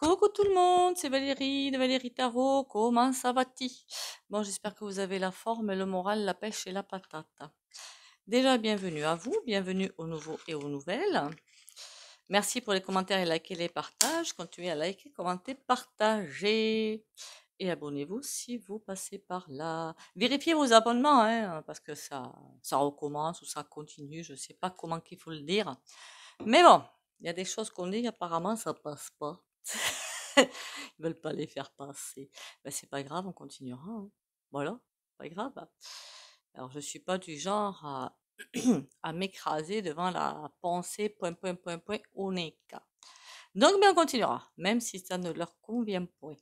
Coucou tout le monde, c'est Valérie de Valérie Tarot. Comment ça va-t-il Bon, j'espère que vous avez la forme, le moral, la pêche et la patate. Déjà, bienvenue à vous, bienvenue aux nouveaux et aux nouvelles. Merci pour les commentaires et liker les partages. Continuez à liker, commenter, partager. Et abonnez-vous si vous passez par là. Vérifiez vos abonnements, hein, parce que ça, ça recommence ou ça continue. Je ne sais pas comment qu'il faut le dire. Mais bon, il y a des choses qu'on dit, apparemment, ça passe pas. Ils veulent pas les faire passer. Ben, c'est pas grave, on continuera. Hein. Voilà, pas grave. Alors, je suis pas du genre à, à m'écraser devant la pensée, point, point, point, point, on est cas. Donc, bien on continuera, même si ça ne leur convient point.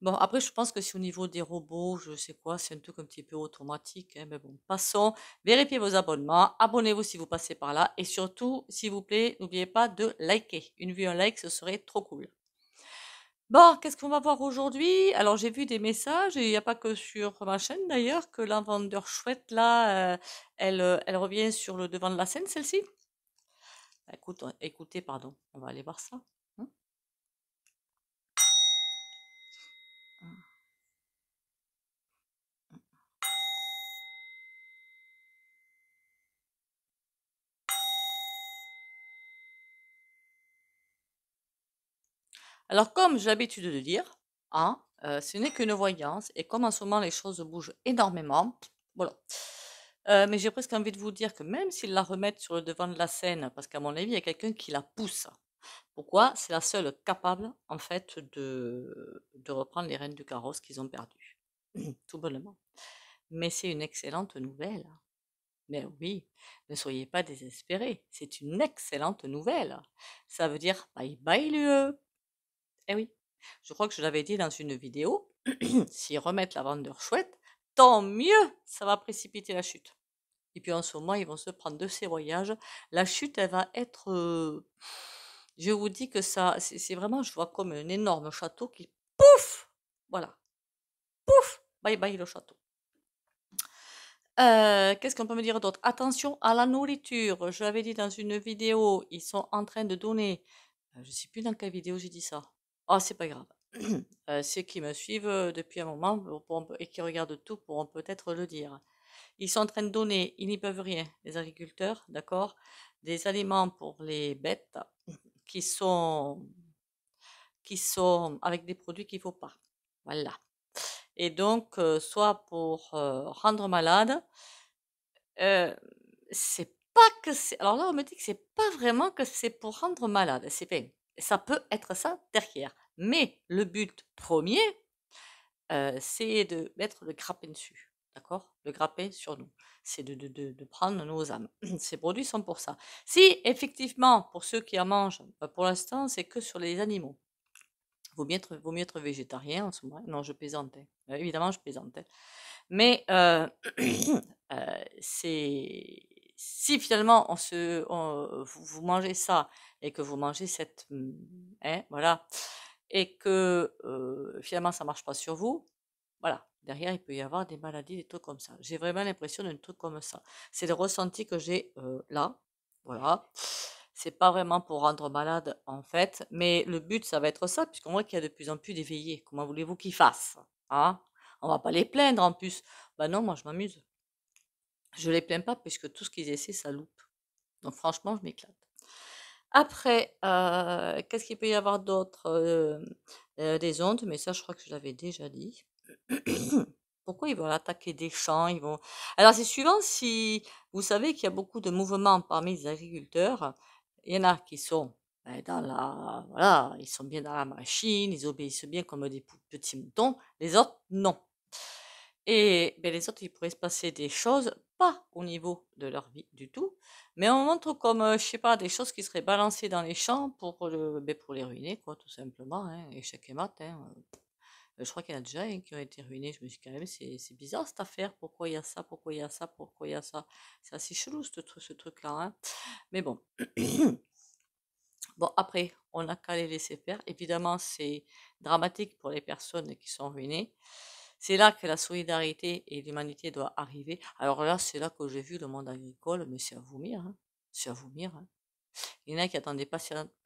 Bon, après, je pense que si au niveau des robots, je sais quoi, c'est un truc un petit peu automatique. Hein, mais bon, passons. Vérifiez vos abonnements. Abonnez-vous si vous passez par là. Et surtout, s'il vous plaît, n'oubliez pas de liker. Une vue, un like, ce serait trop cool. Bon, qu'est-ce qu'on va voir aujourd'hui Alors j'ai vu des messages, et il n'y a pas que sur ma chaîne d'ailleurs, que l'inventeur chouette là, euh, elle, euh, elle revient sur le devant de la scène celle-ci. Écoute, écoutez, pardon, on va aller voir ça. Alors, comme j'ai l'habitude de dire, hein, euh, ce n'est qu'une voyance, et comme en ce moment les choses bougent énormément, voilà. Euh, mais j'ai presque envie de vous dire que même s'ils la remettent sur le devant de la scène, parce qu'à mon avis, il y a quelqu'un qui la pousse. Pourquoi C'est la seule capable, en fait, de, de reprendre les rênes du carrosse qu'ils ont perdu. Tout bonnement. Mais c'est une excellente nouvelle. Mais oui, ne soyez pas désespérés. C'est une excellente nouvelle. Ça veut dire bye bye lieu, eh oui, je crois que je l'avais dit dans une vidéo, s'ils remettent la vendeur chouette, tant mieux, ça va précipiter la chute. Et puis en ce moment, ils vont se prendre de ces voyages. La chute, elle va être... Euh, je vous dis que ça, c'est vraiment, je vois comme un énorme château qui... Pouf Voilà. Pouf Bye bye le château. Euh, qu'est-ce qu'on peut me dire d'autre Attention à la nourriture. Je l'avais dit dans une vidéo, ils sont en train de donner... Euh, je ne sais plus dans quelle vidéo j'ai dit ça oh, c'est pas grave. Mmh. Euh, ceux qui me suivent euh, depuis un moment et qui regardent tout pourront peut-être le dire. Ils sont en train de donner, ils n'y peuvent rien, les agriculteurs, d'accord, des aliments pour les bêtes mmh. qui sont, qui sont avec des produits qu'il ne faut pas. Voilà. Et donc, euh, soit pour rendre malade, c'est pas que c'est. Alors là, on me dit que c'est pas vraiment que c'est pour rendre malade, c'est bien ça peut être ça derrière. Mais le but premier, euh, c'est de mettre le grappin dessus. D'accord Le grappin sur nous. C'est de, de, prendre nos âmes. Ces produits sont pour ça. Si, effectivement, pour ceux qui en mangent, bah, pour l'instant, c'est que sur les animaux. Vaut mieux, être, vaut mieux être végétarien en ce moment. Non, je plaisantais. Hein. Bah, évidemment, je plaisantais. Hein. Mais euh, euh, c'est si finalement on se, vous, mangez ça et que vous mangez cette, mm, hein, voilà, et que euh, finalement ça marche pas sur vous, voilà. Derrière, il peut y avoir des maladies, des trucs comme ça. J'ai vraiment l'impression d'un truc comme ça. C'est le ressenti que j'ai euh, là, voilà. C'est pas vraiment pour rendre malade en fait, mais le but ça va être ça, puisqu'on voit qu'il y a de plus en plus d'éveillés. Comment voulez-vous qu'ils fassent hein On va pas les plaindre en plus. Ben non, moi je m'amuse. Je ne les plains pas puisque tout ce qu'ils essaient, ça loupe. Donc franchement, je m'éclate. Après, euh, qu'est-ce qu'il peut y avoir d'autre euh, euh, Des ondes, mais ça, je crois que je l'avais déjà dit. Pourquoi ils vont attaquer des champs ils vont... Alors, c'est suivant si vous savez qu'il y a beaucoup de mouvements parmi les agriculteurs. Il y en a qui sont ben, dans la. Voilà, ils sont bien dans la machine, ils obéissent bien comme des petits moutons. Les autres, non. Et ben, les autres, il pourrait se passer des choses au niveau de leur vie du tout, mais on montre comme, euh, je sais pas, des choses qui seraient balancées dans les champs pour, le, ben, pour les ruiner, quoi, tout simplement, hein, échec et mat. Hein, euh, je crois qu'il y en a déjà qui ont été ruinés. Je me suis quand même, c'est bizarre cette affaire. Pourquoi il y a ça Pourquoi il y a ça Pourquoi il y a ça C'est assez chelou ce, truc-là. Hein, mais bon. bon, après, on n'a qu'à les laisser faire. Évidemment, c'est dramatique pour les personnes qui sont ruinées. C'est là que la solidarité et l'humanité doivent arriver. Alors là, c'est là que j'ai vu le monde agricole, mais c'est à vomir. Hein. C'est à vomir. Hein. Il y en a qui attendaient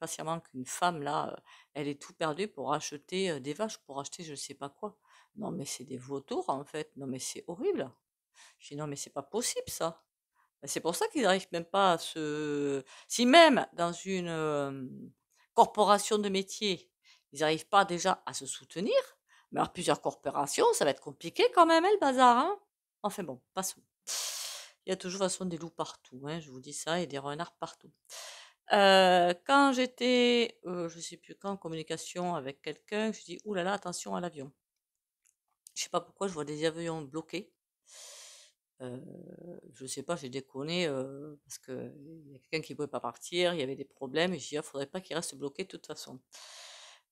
patiemment qu'une femme, là, euh, elle est tout perdue pour acheter euh, des vaches, pour acheter je ne sais pas quoi. Non, mais c'est des vautours, en fait. Non, mais c'est horrible. Je dis, non, mais c'est pas possible, ça. Ben, c'est pour ça qu'ils n'arrivent même pas à se... Si même dans une euh, corporation de métier, ils n'arrivent pas déjà à se soutenir, mais alors, plusieurs corporations, ça va être compliqué quand même, hein, le bazar. Hein enfin bon, passons. Il y a toujours de façon des loups partout, hein, je vous dis ça, et des renards partout. Euh, quand j'étais, euh, je ne sais plus quand, en communication avec quelqu'un, je dis, oulala, attention à l'avion. Je ne sais pas pourquoi, je vois des avions bloqués. Euh, je ne sais pas, j'ai déconné parce qu'il y a quelqu'un qui ne pouvait pas partir, il y avait des problèmes, et je dis, il «Ah, ne faudrait pas qu'il reste bloqué de toute façon.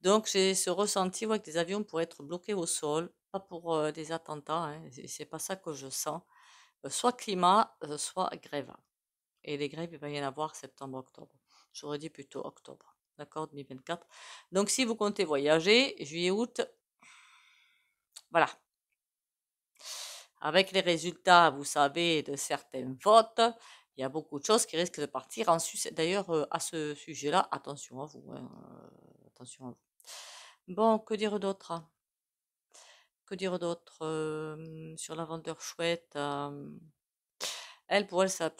Donc j'ai ce ressenti avec que des avions pourraient être bloqués au sol, pas pour des attentats, hein, c'est pas ça que je sens. soit climat, soit grève. Et les grèves, il va y en avoir septembre-octobre. J'aurais dit plutôt octobre, d'accord, 2024. Donc si vous comptez voyager, juillet-août, voilà. Avec les résultats, vous savez, de certains votes, il y a beaucoup de choses qui risquent de partir en D'ailleurs, à ce sujet-là, attention à vous. Hein, attention à vous. Bon, que dire d'autre hein? Que dire d'autre sur la vendeur chouette Elle, pour elle, c'est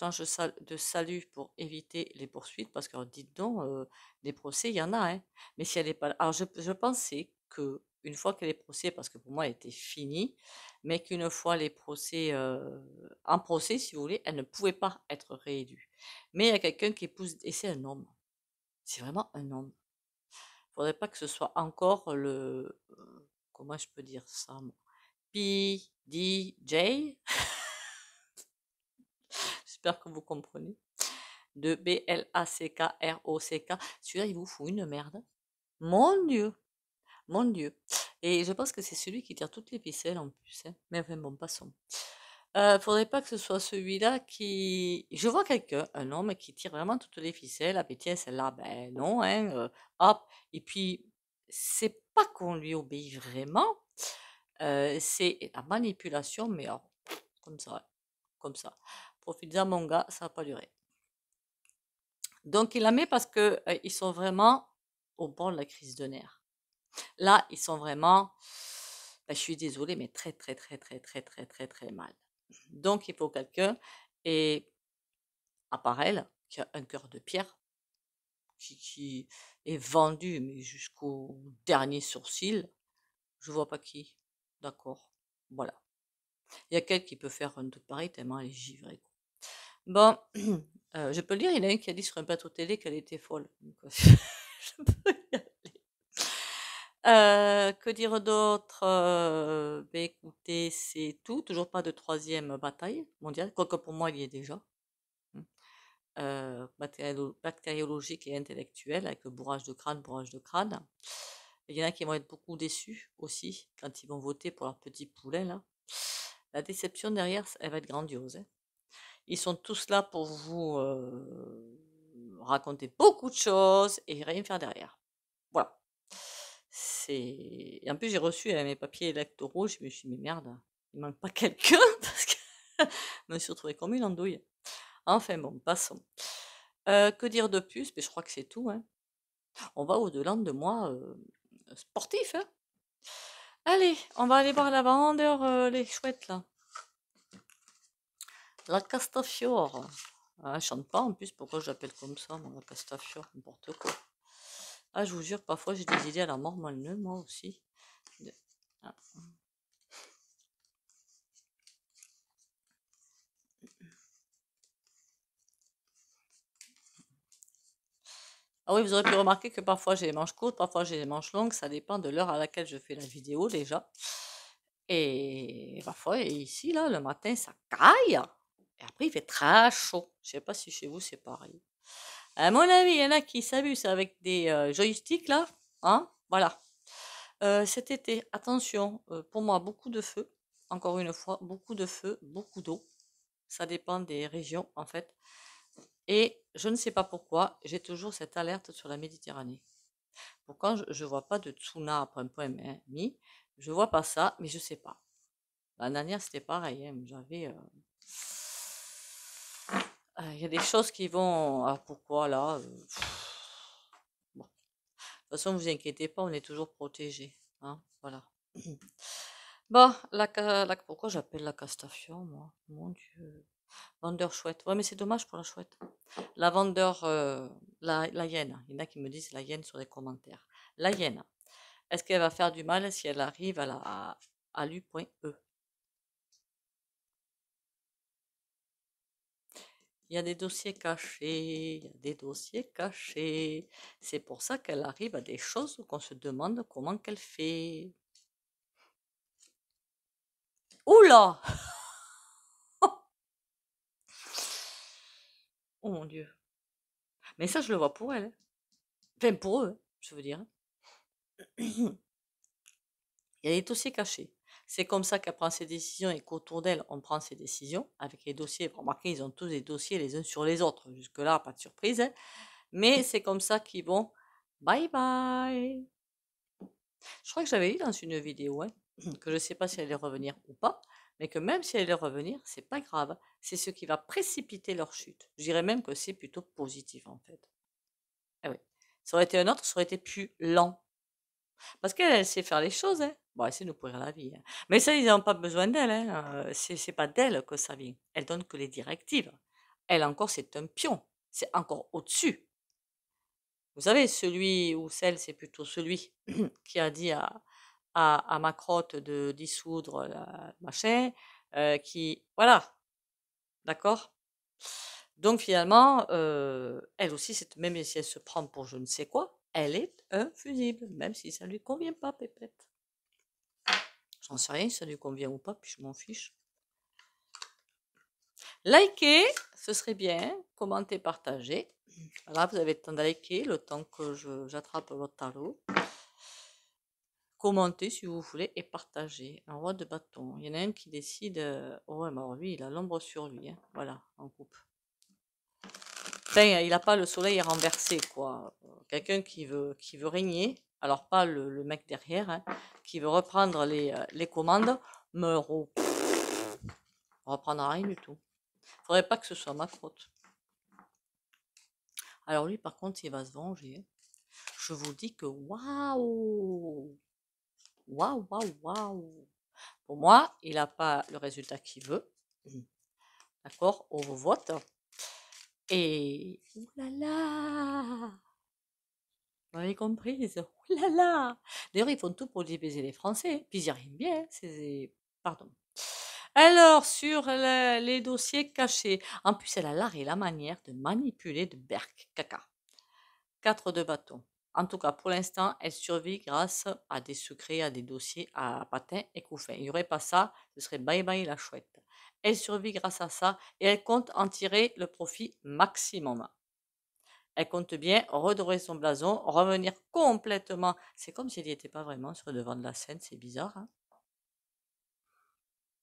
de salut pour éviter les poursuites, parce que dites donc, des procès, il y en a. Hein. Mais si elle n'est pas Alors, je, pensais que une fois qu'elle est procès, parce que pour moi, elle était finie, mais qu'une fois les procès, en procès, si vous voulez, elle ne pouvait pas être réélue. Mais il y a quelqu'un qui épouse, et c'est un homme. C'est vraiment un homme faudrait pas que ce soit encore le mmh, comment je peux dire ça P D J J'espère que vous comprenez. De B L A C K R O C K. Celui-là, il vous fout une merde. Mon Dieu, mon Dieu. Et je pense que c'est celui qui tire toutes les ficelles en plus. Hein. Mais enfin bon, passons ne euh, faudrait pas que ce soit celui-là qui. Je vois quelqu'un, un homme, qui tire vraiment toutes les ficelles. la bêtise, celle-là, ben non, hein, euh, hop. Et puis, c'est pas qu'on lui obéit vraiment, euh, c'est la manipulation, mais oh, comme ça, comme ça. Profite-en, mon gars, ça va pas durer. Donc, il la met parce qu'ils ils sont vraiment au bord de la crise de nerfs. Là, ils sont vraiment. Ben, je suis désolée, mais très, très, très, très, très, très, très, très mal. Donc, il faut quelqu'un, et à part elle, qui a un cœur de pierre, qui, est vendu, mais jusqu'au dernier sourcil, je vois pas qui. D'accord. Voilà. Il y a quelqu'un qui peut faire un truc pareil, tellement elle est givrée. Bon, euh, je peux le dire, il y en a un qui a dit sur un plateau télé qu'elle était folle. Euh, que dire d'autre euh, ben, Écoutez, c'est tout. Toujours pas de troisième bataille mondiale, quoique pour moi il y est déjà. Hein. Euh, bactériologique et intellectuelle, avec le bourrage de crâne, bourrage de crâne. Il y en a qui vont être beaucoup déçus aussi quand ils vont voter pour leur petit poulet là. La déception derrière, elle va être grandiose. Hein. Ils sont tous là pour vous euh, raconter beaucoup de choses et rien faire derrière. Voilà c'est. En plus, j'ai reçu mes papiers électoraux, je me suis dit, mais merde, il manque pas quelqu'un parce que je me suis retrouvée comme une andouille. Enfin bon, passons. Euh, que dire de plus mais ben, Je crois que c'est tout. Hein. On va au-delà de moi euh, sportif. Hein. Allez, on va aller voir la vendeur euh, les chouettes là. La castafiore. je ah, ne chante pas en plus, pourquoi j'appelle comme ça, la castafiore, n'importe quoi. Ah, je vous jure, parfois j'ai des idées à la mort, moi aussi. Ah. ah. oui, vous aurez pu remarquer que parfois j'ai les manches courtes, parfois j'ai les manches longues, ça dépend de l'heure à laquelle je fais la vidéo déjà. Et parfois, ici, là, le matin, ça caille. Et après, il fait très chaud. Je sais pas si chez vous, c'est pareil. À mon avis, il y en a qui s'abusent avec des euh, joysticks là. Hein voilà. Euh, cet été, attention, euh, pour moi, beaucoup de feu. Encore une fois, beaucoup de feu, beaucoup d'eau. Ça dépend des régions en fait. Et je ne sais pas pourquoi, j'ai toujours cette alerte sur la Méditerranée. Pourquoi je ne vois pas de tsunami, hein, je ne vois pas ça, mais je ne sais pas. La dernière, c'était pareil. Hein, j'avais ah, il y a des choses qui vont. Ah, pourquoi là euh, De toute façon, vous inquiétez pas, on est toujours protégé. Hein, voilà. Bon, la, pourquoi j'appelle la castation, moi Mon Dieu. Vendeur chouette. Ouais, mais c'est dommage pour la chouette. La vendeur, euh, la, la, hyène. Il y en a qui me disent la hyène sur les commentaires. La hyène. Est-ce qu'elle va faire du mal si elle arrive à la à, à l'U.E Il y a des dossiers cachés, il y a des dossiers cachés. C'est pour ça qu'elle arrive à des choses qu'on se demande comment qu'elle fait. Oula Oh mon Dieu. Mais ça, je le vois pour elle. Hein. Enfin, pour eux, je veux dire. Il y a des dossiers cachés. C'est comme ça qu'elle prend ses décisions et qu'autour d'elle, on prend ses décisions avec les dossiers. remarquez, ils ont tous des dossiers les uns sur les autres. Jusque-là, pas de surprise. Hein. Mais c'est comme ça qu'ils vont bye bye. Je crois que j'avais dit dans une vidéo hein, que je ne sais pas si elle allait revenir ou pas, mais que même si elle allait revenir, c'est pas grave. C'est ce qui va précipiter leur chute. Je dirais même que c'est plutôt positif en fait. Eh oui. Ça aurait été un autre, ça aurait été plus lent. Parce qu'elle, sait faire les choses. Hein. Bon, bah, c'est nous pourrir la vie. Hein. Mais ça, ils n'ont pas besoin d'elle. Hein. Euh, c'est, pas d'elle que ça vient. Elle donne que les directives. Elle encore, c'est un pion. C'est encore au-dessus. Vous savez, celui ou celle, c'est plutôt celui qui a dit à, à, à de dissoudre la machin, euh, qui, voilà, d'accord Donc finalement, euh, elle aussi, cette même si elle se prend pour je ne sais quoi, elle est un fusible, même si ça ne lui convient pas, Pépette. J'en sais rien, ça lui convient ou pas, puis je m'en fiche. Likez, ce serait bien. Commentez, partagez. Voilà, vous avez le temps de liker, le temps que j'attrape votre tarot. Commentez si vous voulez et partagez. Un roi de bâton. Il y en a un qui décide. Euh, oh, lui, il a l'ombre sur lui. Hein. Voilà, en coupe. il n'a pas le soleil renversé, quoi. Quelqu'un qui veut, qui veut régner, alors pas le, mec derrière, hein, qui veut reprendre les, euh, commandes, me oh, reprendra rien du tout. Faudrait pas que ce soit ma faute. Alors lui, par contre, il va se venger. Hein. Je vous dis que waouh Waouh, waouh, waouh Pour moi, il n'a pas le résultat qu'il veut. D'accord On vous vote. Et... Ouh là là Vous avez compris? Oh là D'ailleurs, ils font tout pour débaiser les Français, puis ils y arrivent bien. Hein, c'est... Pardon. Alors, sur les dossiers cachés, en plus, elle a l'art et la manière de manipuler de Berck, caca. Quatre de bâton. En tout cas, pour l'instant, elle survit grâce à des secrets, à des dossiers à patins et couffins. Il n'y aurait pas ça, ce serait bye bye la chouette. Elle survit grâce à ça et elle compte en tirer le profit maximum elle compte bien redorer son blason, revenir complètement. C'est comme s'il n'y était pas vraiment sur devant de la scène, c'est bizarre. Hein.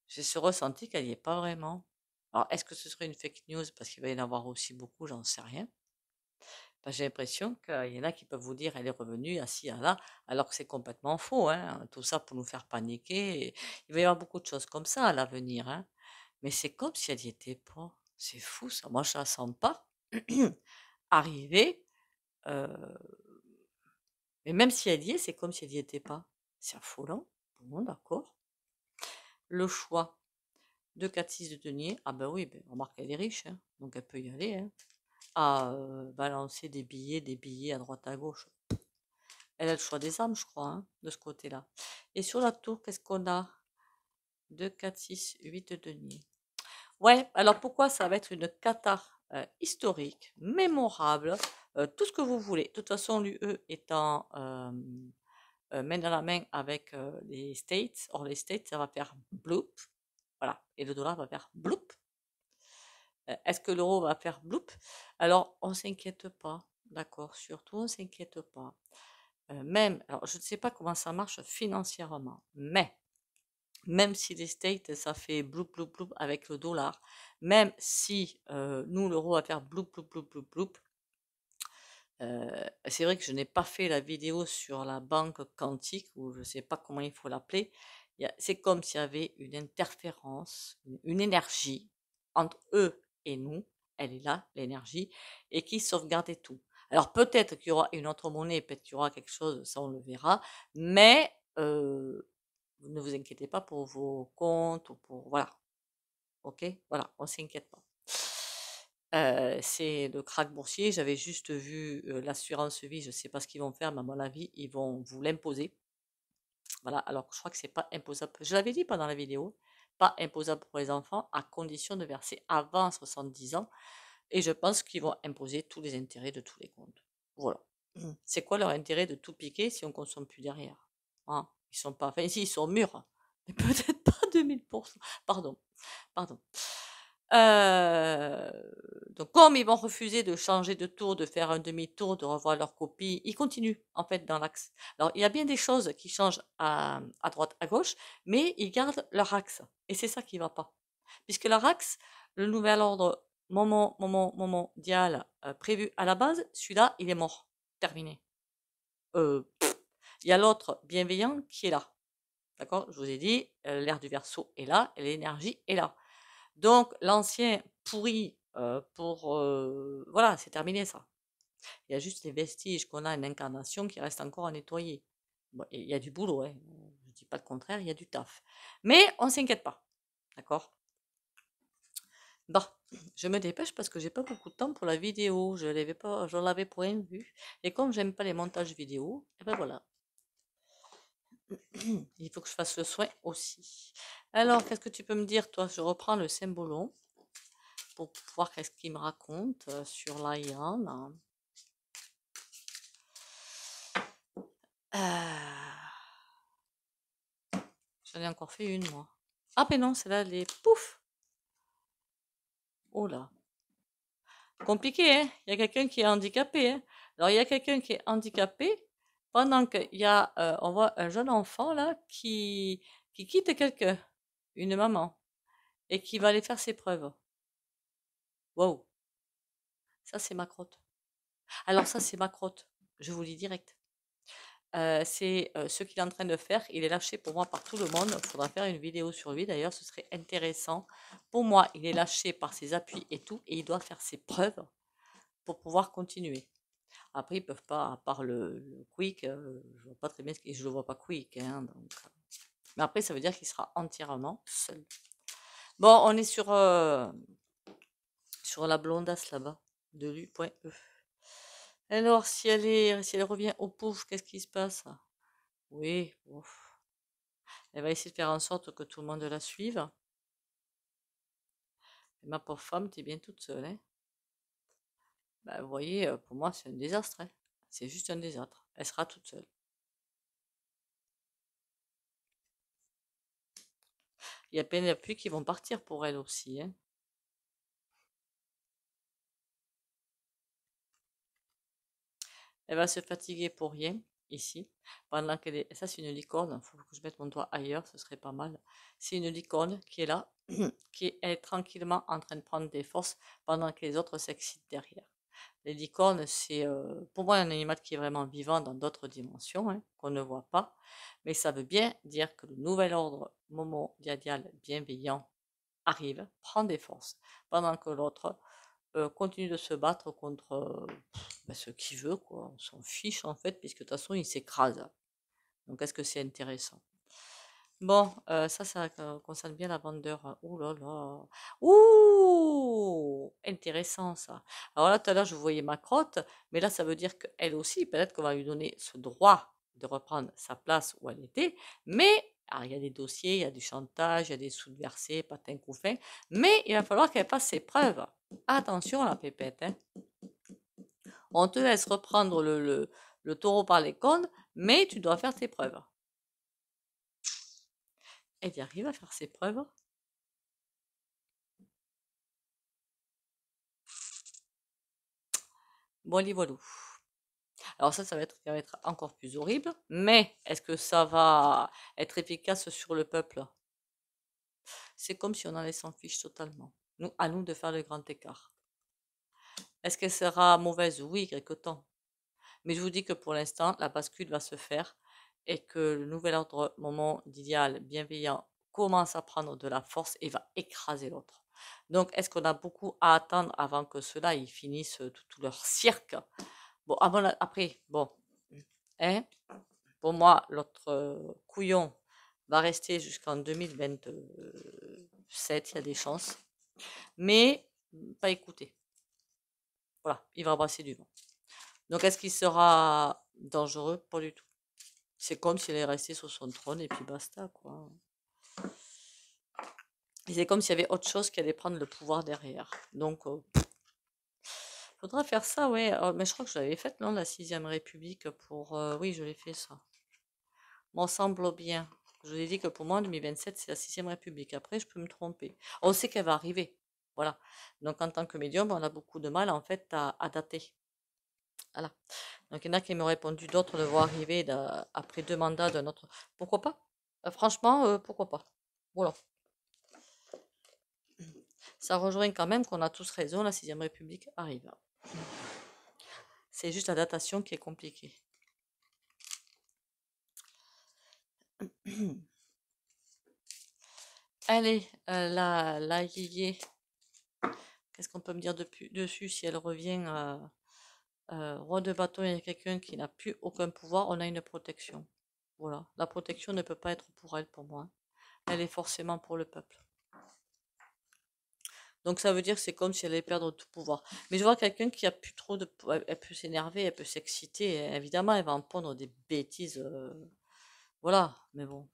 J'ai ce ressenti qu'elle n'y est pas vraiment. Alors, est-ce que ce serait une fake news parce qu'il va y en avoir aussi beaucoup, j'en sais rien. Ben, j'ai l'impression qu'il y en a qui peuvent vous dire elle est revenue, assis à ah là, alors que c'est complètement faux. Hein. Tout ça pour nous faire paniquer. Il va y avoir beaucoup de choses comme ça à l'avenir. Hein. Mais c'est comme si elle n'y était pas. C'est fou ça. Moi, je ne la sens pas. arriver. Euh... Mais même si elle y est, c'est comme si elle n'y était pas. C'est affolant. Bon, d'accord. Le choix de 4-6 de denier. Ah ben oui, ben, remarque, elle est riche, hein, donc elle peut y aller. Hein, à balancer des billets, des billets à droite, à gauche. Elle a le choix des armes, je crois, hein, de ce côté-là. Et sur la tour, qu'est-ce qu'on a 2, 4, 6, 8 de deniers. Ouais, alors pourquoi ça va être une cata euh, historique, mémorable, euh, tout ce que vous voulez. De toute façon, l'UE étant euh, main dans la main avec les States, or les States, ça va faire bloop. Voilà. Et le dollar va faire bloop. Est-ce que l'euro va faire bloop Alors, on ne s'inquiète pas. D'accord Surtout, on ne s'inquiète pas. même, alors, je ne sais pas comment ça marche financièrement, mais même si les States, ça fait bloup bloup bloup avec le dollar, même si nous, l'euro va faire bloup bloup bloup bloup bloup. Euh, c'est vrai que je n'ai pas fait la vidéo sur la banque quantique, ou je ne sais pas comment il faut l'appeler. C'est comme s'il y avait une interférence, une, énergie entre eux et nous. Elle est là, l'énergie, et qui sauvegardait tout. Alors peut-être qu'il y aura une autre monnaie, peut-être qu'il y aura quelque chose, ça on le verra, mais ne vous inquiétez pas pour vos comptes ou pour voilà. Ok, voilà, on s'inquiète pas. Euh, c'est le crack boursier. J'avais juste vu euh, l'assurance vie. Je ne sais pas ce qu'ils vont faire, mais à mon avis, ils vont vous l'imposer. Voilà. Alors, je crois que c'est pas imposable. Je l'avais dit pendant la vidéo, pas imposable pour les enfants à condition de verser avant 70 ans. Et je pense qu'ils vont imposer tous les intérêts de tous les comptes. Voilà. Mmh. C'est quoi leur intérêt de tout piquer si on ne consomme plus derrière hein? Ils sont pas, enfin, ici, ils sont mûrs, hein, mais peut-être pas 2000%. Pardon, pardon. Euh, donc, comme ils vont refuser de changer de tour, de faire un demi-tour, de revoir leur copie, ils continuent en fait dans l'axe. Alors, il y a bien des choses qui changent à, droite, à gauche, mais ils gardent leur axe. Et c'est ça qui ne va pas. Puisque leur axe, le nouvel ordre moment, moment, moment, dial euh, prévu à la base, celui-là, il est mort. Terminé. Euh, il y a l'autre bienveillant qui est là. D'accord Je vous ai dit, l'air du verso est là, l'énergie est là. Donc l'ancien pourri pour... voilà, c'est terminé ça. Il y a juste les vestiges qu'on a, une incarnation qui reste encore à nettoyer. il y a du boulot, hein. je ne dis pas le contraire, il y a du taf. Mais on ne s'inquiète pas. D'accord Bon, bah, je me dépêche parce que j'ai pas beaucoup de temps pour la vidéo. Je l'avais pas, je l'avais point vue Et comme j'aime pas les montages vidéo, et eh ben voilà, Il faut que je fasse le soin aussi. Alors, qu'est-ce que tu peux me dire, toi Je reprends le symbolon pour voir qu'est-ce qu'il me raconte euh, sur la hein. euh. J'en ai encore fait une, moi. Ah, mais non, celle-là, elle est pouf Oh là Compliqué, hein Il y a quelqu'un qui est handicapé, hein? Alors, il y a quelqu'un qui est handicapé pendant qu'il y a, euh, on voit un jeune enfant là qui, quitte quelqu'un, une maman, et qui va aller faire ses preuves. Wow. Ça, c'est ma crotte. Alors ça, c'est ma crotte. Je vous lis direct. Euh, c'est euh, ce qu'il est en train de faire. Il est lâché pour moi par tout le monde. Il faudra faire une vidéo sur lui d'ailleurs, ce serait intéressant. Pour moi, il est lâché par ses appuis et tout, et il doit faire ses preuves pour pouvoir continuer. Après, ils peuvent pas, à part le, quick, euh, je vois pas très bien, je le vois pas quick. Hein, donc. Euh. Mais après, ça veut dire qu'il sera entièrement seul. Bon, on est sur, euh, sur la blondasse là-bas, de l'U.E. Alors, si elle, est, si elle revient au pouf, qu'est-ce qui se passe Oui, Elle va essayer de faire en sorte que tout le monde la suive. ma pauvre femme, tu es bien toute seule, hein. Bah, vous voyez, pour moi, c'est un désastre. Hein. C'est juste un désastre. Elle sera toute seule. Il y a plein pluies qui vont partir pour elle aussi. Hein. Elle va se fatiguer pour rien ici. Pendant qu'elle Ça, c'est une licorne. Il faut que je mette mon doigt ailleurs, ce serait pas mal. C'est une licorne qui est là, qui est tranquillement en train de prendre des forces pendant que les autres s'excitent derrière. Les licornes, c'est euh, pour moi un animal qui est vraiment vivant dans d'autres dimensions, hein, qu'on ne voit pas. Mais ça veut bien dire que le nouvel ordre Diadial, bienveillant arrive, prend des forces, pendant que l'autre euh, continue de se battre contre euh, ben, ce qu'il veut, quoi. On s'en fiche en fait, puisque de toute façon il s'écrase. Donc est-ce que c'est intéressant Bon, euh, ça, ça concerne bien la vendeur. Ouh là là. Ouh Intéressant ça. Alors là, tout à l'heure, je voyais ma crotte, mais là, ça veut dire qu'elle aussi, peut-être qu'on va lui donner ce droit de reprendre sa place où elle était. Mais, il y a des dossiers, il y a du chantage, il y a des sous-versés, patins couffins. Mais il va falloir qu'elle fasse ses preuves. Attention à la pépette. Hein. On te laisse reprendre le, le, le taureau par les cornes, mais tu dois faire tes preuves elle y arrive à faire ses preuves. Hein. Bon, les voilà. Alors ça, ça va, être, encore plus horrible. Mais est-ce que ça va être efficace sur le peuple C'est comme si on en allait s'en fiche totalement. Nous, à nous de faire le grand écart. Est-ce qu'elle sera mauvaise Oui, quelque Mais je vous dis que pour l'instant, la bascule va se faire et que le nouvel ordre moment d'idéal bienveillant, commence à prendre de la force et va écraser l'autre. Donc, est-ce qu'on a beaucoup à attendre avant que cela là ils finissent tout, leur cirque Bon, avant, après, bon, hein Pour moi, l'autre euh, couillon va rester jusqu'en 2027, il y a des chances. Mais pas écouter. Voilà, il va brasser du vent. Donc, est-ce qu'il sera dangereux Pas du tout. C'est comme s'il est resté sur son trône et puis basta, quoi. C'est comme s'il y avait autre chose qui allait prendre le pouvoir derrière. Donc, il euh, faudra faire ça, ouais. Oh, mais je crois que je l'avais non, la sixième République pour... Euh, oui, je l'ai fait, ça. M'en semble bien. Je vous dit que pour moi, en 2027, c'est la sixième République. Après, je peux me tromper. On sait qu'elle va arriver. Voilà. Donc, en tant que médium, on a beaucoup de mal, en fait, à, à dater. Voilà. Donc, il y en a qui m'ont répondu, d'autres le voient arriver euh, après deux mandats d'un autre. Pourquoi pas euh, Franchement, euh, pourquoi pas Voilà. Ça rejoint quand même qu'on a tous raison, la 6ème République arrive. C'est juste la datation qui est compliquée. Allez, la la, la Qu'est-ce qu'on peut me dire dessus si elle revient euh, roi de bâton, il y a quelqu'un qui n'a plus aucun pouvoir, on a une protection. Voilà, la protection ne peut pas être pour elle, pour moi. Elle est forcément pour le peuple. Donc ça veut dire c'est comme si elle allait perdre tout pouvoir. Mais je vois quelqu'un qui a plus trop de... pouvoir. Elle peut s'énerver, elle peut s'exciter. Évidemment, elle va en prendre des bêtises. Euh, voilà, mais bon.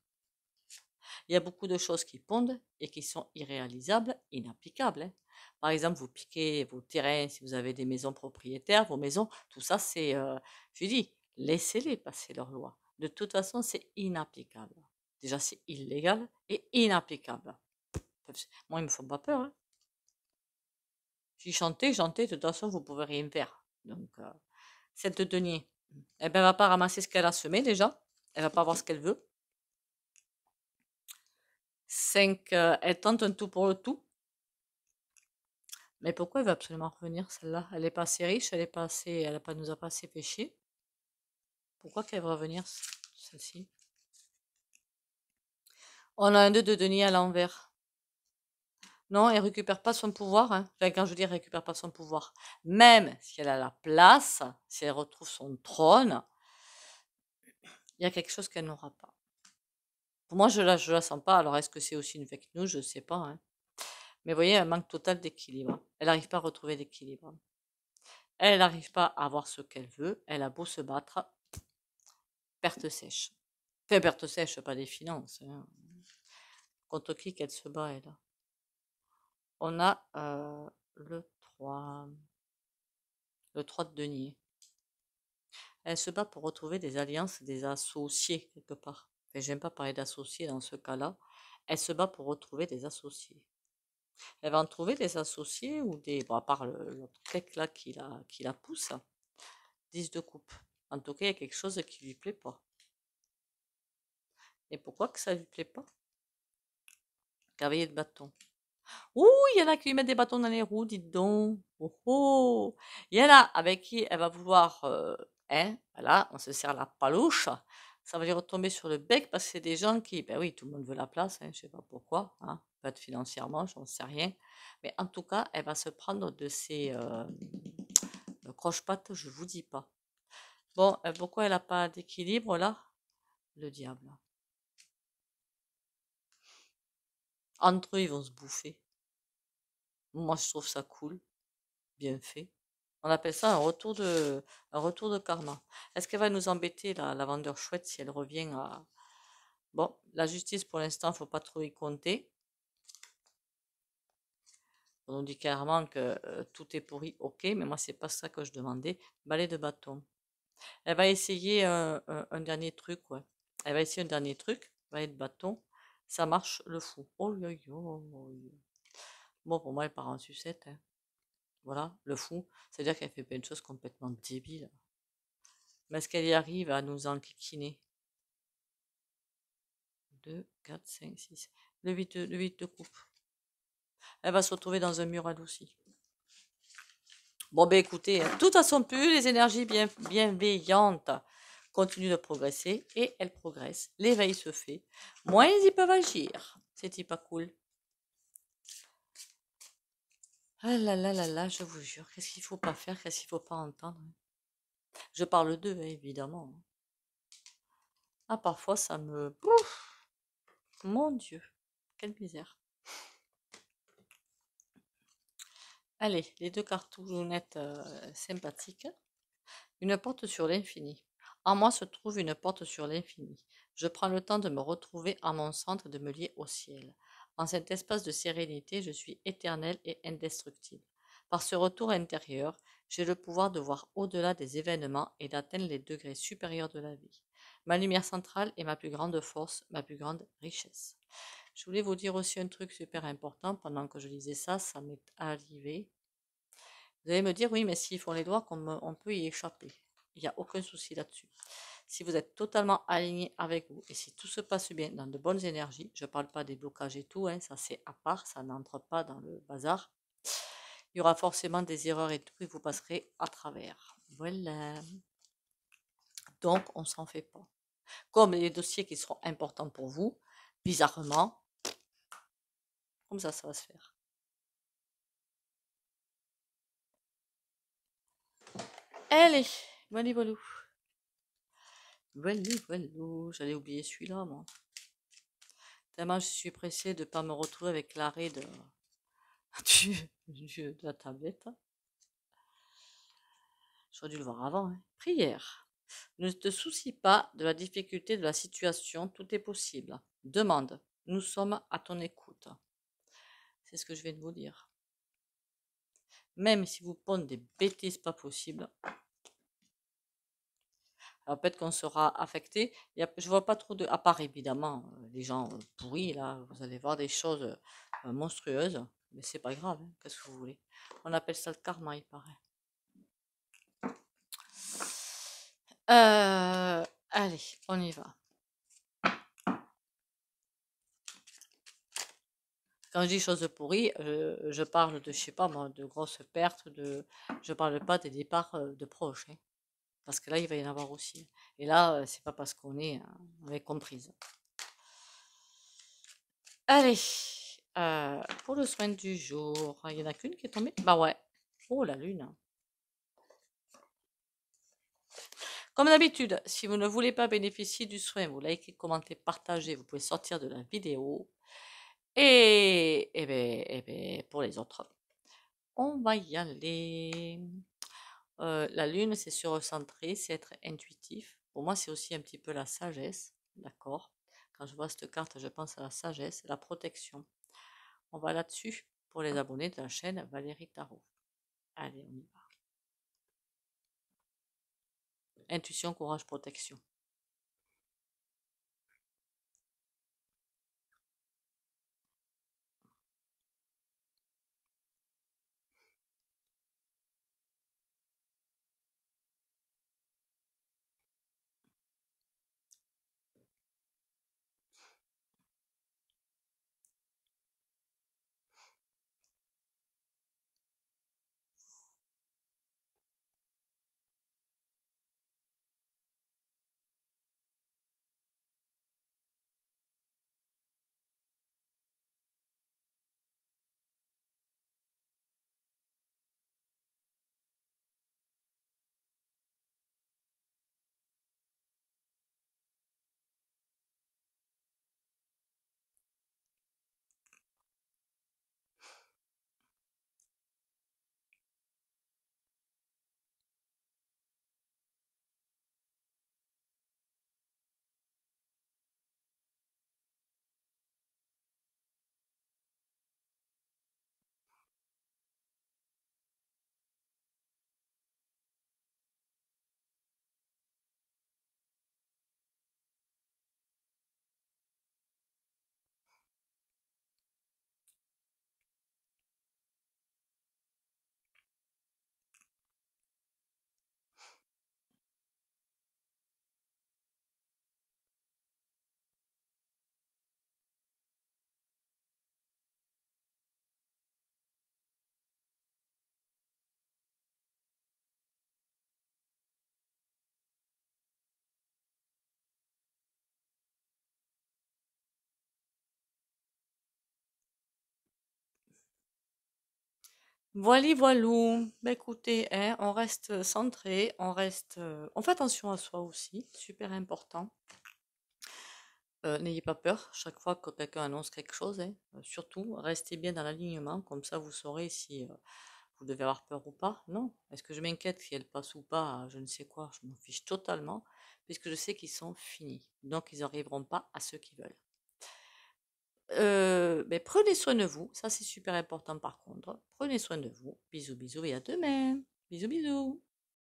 Il y a beaucoup de choses qui pondent et qui sont irréalisables, inapplicables. Hein. Par exemple, vous piquez vos terrains, si vous avez des maisons propriétaires, vos maisons, tout ça, c'est, euh, je dis, laissez-les passer leur loi. De toute façon, c'est inapplicable. Déjà, c'est illégal et inapplicable. Moi, ils me font pas peur. Hein. J'ai chanté, chanté, de toute façon, vous pouvez rien faire. Donc, euh, cette denier, elle eh ben, ne elle va pas ramasser ce qu'elle a semé déjà. Elle va pas avoir ce qu'elle veut. 5 elle tente un tout pour le tout. Mais pourquoi elle veut absolument revenir celle-là Elle n'est pas assez riche, elle est pas assez, elle a pas, nous a pas assez péché. Pourquoi qu'elle va revenir celle-ci On a un 2 de Denis à l'envers. Non, elle récupère pas son pouvoir. Hein. quand je dis récupère pas son pouvoir, même si elle a la place, si elle retrouve son trône, il y a quelque chose qu'elle n'aura pas. Pour Moi, je la, je la sens pas. Alors, est-ce que c'est aussi une fake news Je ne sais pas. Hein. Mais vous voyez, un manque total d'équilibre. Elle n'arrive pas à retrouver l'équilibre. Elle n'arrive pas à avoir ce qu'elle veut. Elle a beau se battre. Perte sèche. Enfin, perte sèche, pas des finances. Hein. Contre qui qu'elle se bat, elle On a euh, le 3. Le 3 de denier. Elle se bat pour retrouver des alliances, des associés, quelque part. Mais j'aime pas parler d'associés dans ce cas-là, elle se bat pour retrouver des associés. Elle va en trouver des associés ou des, bon, à part le tech là qui la, qui la pousse, 10 de coupe. En tout cas, il y a quelque chose qui lui plaît pas. Et pourquoi que ça lui plaît pas Cavalier de bâton. Ouh, il y en a qui lui mettent des bâtons dans les roues, dites donc. Oh, oh. Il y en a avec qui elle va vouloir, euh, hein, voilà, on se sert la palouche, ça va lui retomber sur le bec parce que c'est des gens qui, ben oui, tout le monde veut la place, hein, je ne sais pas pourquoi, hein, peut-être financièrement, sais rien. Mais en tout cas, elle va se prendre de ses euh, croche-pattes, je vous dis pas. Bon, euh, pourquoi elle n'a pas d'équilibre là Le diable. Entre eux, ils vont se bouffer. Moi, je trouve ça cool, bien fait. On appelle ça un retour de, retour de karma. Est-ce qu'elle va nous embêter, la, vendeur chouette, si elle revient à... Bon, la justice, pour l'instant, faut pas trop y compter. On nous dit clairement que euh, tout est pourri, ok, mais moi, c'est pas ça que je demandais. Balai de bâton. Elle va essayer un, dernier truc, ouais. Elle va essayer un dernier truc, balai de bâton. Ça marche le fou. Oh, yo. Bon, pour moi, elle part en sucette. Hein. Voilà, le fou, C'est-à-dire qu'elle fait plein de choses complètement débile. Mais est-ce qu'elle y arrive à nous enquiquiner 2, 4, 5, 6. Le 8, le de coupe. Elle va se retrouver dans un mur adouci. Bon, ben écoutez, hein, tout à son pull, les énergies bien, bienveillantes continuent de progresser et elles progressent, l'éveil se fait, moins ils peuvent agir. C'est pas cool. Ah là là là là, je vous jure, qu'est-ce qu'il faut pas faire, qu'est-ce qu'il faut pas entendre. Je parle d'eux, hein, évidemment. Ah, parfois, ça me... Ouf Mon Dieu, quelle misère. Allez, les deux cartouchettes euh, sympathiques. Une porte sur l'infini. En moi se trouve une porte sur l'infini. Je prends le temps de me retrouver à mon centre et de me lier au ciel. En cet espace de sérénité, je suis éternel et indestructible. Par ce retour intérieur, j'ai le pouvoir de voir au-delà des événements et d'atteindre les degrés supérieurs de la vie. Ma lumière centrale est ma plus grande force, ma plus grande richesse. Je voulais vous dire aussi un truc super important pendant que je lisais ça, ça m'est arrivé. Vous allez me dire, oui, mais s'ils font les doigts, on peut y échapper. Il n'y a aucun souci là-dessus. Si vous êtes totalement aligné avec vous et si tout se passe bien dans de bonnes énergies, je ne parle pas des blocages et tout, hein, ça c'est à part, ça n'entre pas dans le bazar. Il y aura forcément des erreurs et tout, et vous passerez à travers. Voilà. Donc, on ne s'en fait pas. Comme les dossiers qui seront importants pour vous, bizarrement, comme ça, ça va se faire. Allez voilà, Voilà, J'allais oublier celui-là, moi. Tellement je suis pressée de ne pas me retrouver avec l'arrêt de... de... la tablette. J'aurais dû le voir avant. Hein. Prière. Ne te soucie pas de la difficulté de la situation, tout est possible. Demande. Nous sommes à ton écoute. C'est ce que je viens de vous dire. Même si vous pondez des bêtises pas possibles, peut-être qu'on sera affecté. Je ne vois pas trop de. À part évidemment euh, les gens euh, pourris, là, vous allez voir des choses euh, monstrueuses. Mais ce n'est pas grave, hein, qu'est-ce que vous voulez. On appelle ça le karma, il paraît. allez, on y va. Quand je dis choses pourries, je, parle de, je sais pas moi, de grosses pertes, de, je parle pas des départs de proches. Hein parce que là, il va y en avoir aussi. Et là, euh, c'est pas parce qu'on est hein, avait comprise. Allez, euh, pour le soin du jour, hein, il n'y en a qu'une qui est tombée. Bah ouais. Oh la lune. Comme d'habitude, si vous ne voulez pas bénéficier du soin, vous likez, commentez, partagez, vous pouvez sortir de la vidéo. Et, et, eh ben, eh ben, pour les autres, on va y aller. Euh, la lune, c'est se recentrer, c'est être intuitif. Pour moi, c'est aussi un petit peu la sagesse, d'accord Quand je vois cette carte, je pense à la sagesse, la protection. On va là-dessus pour les abonnés de la chaîne Valérie Tarot. Allez, on y va. Intuition, courage, protection. Voilà, voilou. Bah, écoutez, hein, on reste euh, centré, on reste, euh, fait attention à soi aussi, super important. Euh, n'ayez pas peur chaque fois que quelqu'un annonce quelque chose. Hein. surtout, restez bien dans l'alignement, comme ça vous saurez si vous devez avoir peur ou pas. Non, est-ce que je m'inquiète si elle passe ou pas Je ne sais quoi, je m'en fiche totalement, puisque je sais qu'ils sont finis. Donc, ils n'arriveront pas à ce qu'ils veulent. Ben, prenez soin de vous, ça c'est super important par contre. Prenez soin de vous. Bisous, bisous et à demain. Bisous, bisous.